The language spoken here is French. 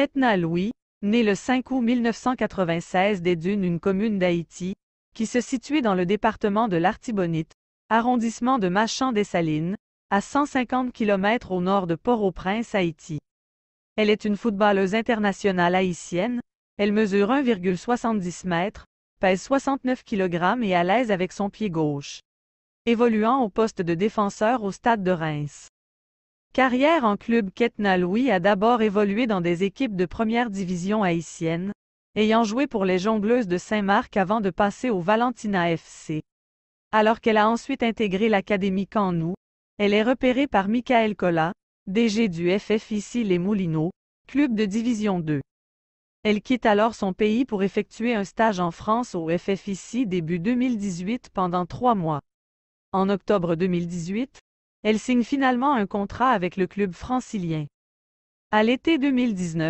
Ketna Louis, née le 5 août 1996 des Dunes, une commune d'Haïti, qui se situait dans le département de l'Artibonite, arrondissement de Machan-des-Salines, à 150 km au nord de Port-au-Prince, Haïti. Elle est une footballeuse internationale haïtienne, elle mesure 1,70 m, pèse 69 kg et à l'aise avec son pied gauche. Évoluant au poste de défenseur au Stade de Reims. Carrière en club Louis a d'abord évolué dans des équipes de première division haïtienne, ayant joué pour les jongleuses de Saint-Marc avant de passer au Valentina FC. Alors qu'elle a ensuite intégré l'Académie Canou, elle est repérée par Michael Collat, DG du FFIC Les Moulineaux, club de Division 2. Elle quitte alors son pays pour effectuer un stage en France au FFIC début 2018 pendant trois mois. En octobre 2018, elle signe finalement un contrat avec le club francilien. À l'été 2019,